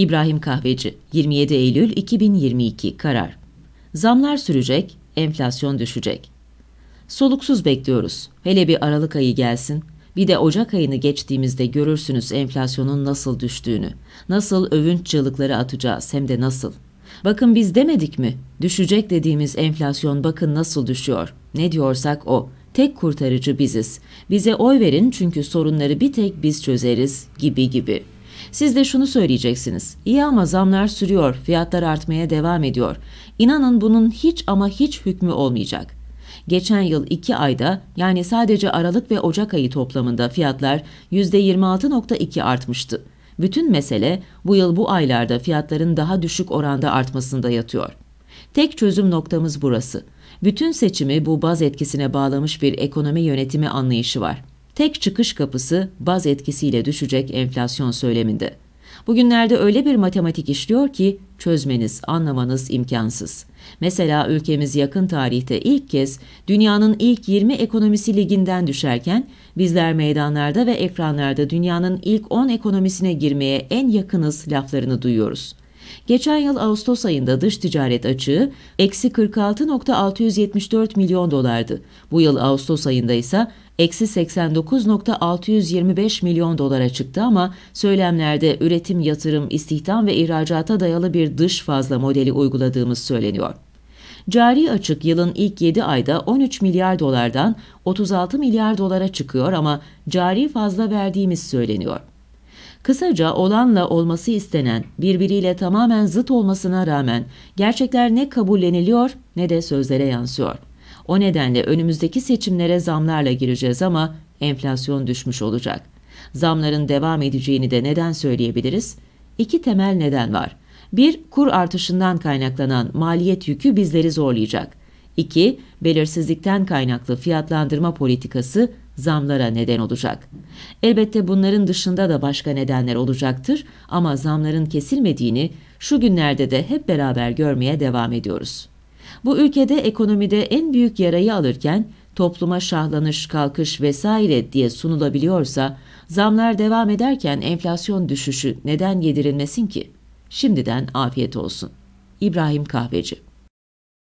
İbrahim Kahveci 27 Eylül 2022 karar. Zamlar sürecek, enflasyon düşecek. Soluksuz bekliyoruz. Hele bir Aralık ayı gelsin. Bir de Ocak ayını geçtiğimizde görürsünüz enflasyonun nasıl düştüğünü. Nasıl övünç çığlıkları atacağız hem de nasıl. Bakın biz demedik mi? Düşecek dediğimiz enflasyon bakın nasıl düşüyor. Ne diyorsak o. Tek kurtarıcı biziz. Bize oy verin çünkü sorunları bir tek biz çözeriz gibi gibi. Siz de şunu söyleyeceksiniz. İyi ama zamlar sürüyor, fiyatlar artmaya devam ediyor. İnanın bunun hiç ama hiç hükmü olmayacak. Geçen yıl 2 ayda yani sadece Aralık ve Ocak ayı toplamında fiyatlar %26.2 artmıştı. Bütün mesele bu yıl bu aylarda fiyatların daha düşük oranda artmasında yatıyor. Tek çözüm noktamız burası. Bütün seçimi bu baz etkisine bağlamış bir ekonomi yönetimi anlayışı var. Tek çıkış kapısı baz etkisiyle düşecek enflasyon söyleminde. Bugünlerde öyle bir matematik işliyor ki çözmeniz, anlamanız imkansız. Mesela ülkemiz yakın tarihte ilk kez dünyanın ilk 20 ekonomisi liginden düşerken bizler meydanlarda ve ekranlarda dünyanın ilk 10 ekonomisine girmeye en yakınız laflarını duyuyoruz. Geçen yıl Ağustos ayında dış ticaret açığı eksi 46.674 milyon dolardı. Bu yıl Ağustos ayında ise eksi 89.625 milyon dolara çıktı ama söylemlerde üretim, yatırım, istihdam ve ihracata dayalı bir dış fazla modeli uyguladığımız söyleniyor. Cari açık yılın ilk 7 ayda 13 milyar dolardan 36 milyar dolara çıkıyor ama cari fazla verdiğimiz söyleniyor. Kısaca olanla olması istenen, birbiriyle tamamen zıt olmasına rağmen gerçekler ne kabulleniliyor ne de sözlere yansıyor. O nedenle önümüzdeki seçimlere zamlarla gireceğiz ama enflasyon düşmüş olacak. Zamların devam edeceğini de neden söyleyebiliriz? İki temel neden var. Bir, kur artışından kaynaklanan maliyet yükü bizleri zorlayacak. İki, Belirsizlikten kaynaklı fiyatlandırma politikası zamlara neden olacak. Elbette bunların dışında da başka nedenler olacaktır ama zamların kesilmediğini şu günlerde de hep beraber görmeye devam ediyoruz. Bu ülkede ekonomide en büyük yarayı alırken topluma şahlanış, kalkış vesaire diye sunulabiliyorsa zamlar devam ederken enflasyon düşüşü neden yedirilmesin ki? Şimdiden afiyet olsun. İbrahim Kahveci